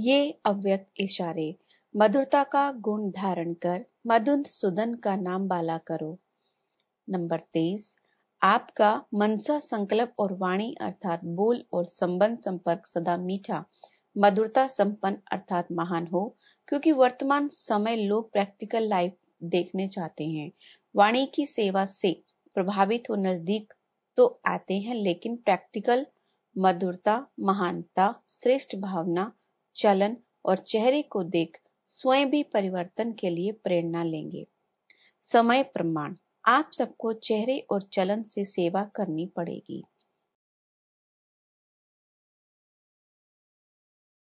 ये अव्यक्त इशारे मधुरता का गुण धारण कर मधुन सुदन का नाम बाला करो नंबर तेईस आपका मनसा संकल्प और वाणी अर्थात बोल और संबंध संपर्क सदा मीठा मधुरता संपन्न अर्थात महान हो क्योंकि वर्तमान समय लोग प्रैक्टिकल लाइफ देखने चाहते हैं वाणी की सेवा से प्रभावित हो नजदीक तो आते हैं लेकिन प्रैक्टिकल मधुरता महानता श्रेष्ठ भावना चलन और चेहरे को देख स्वयं भी परिवर्तन के लिए प्रेरणा लेंगे समय प्रमाण आप सबको चेहरे और चलन से सेवा करनी पड़ेगी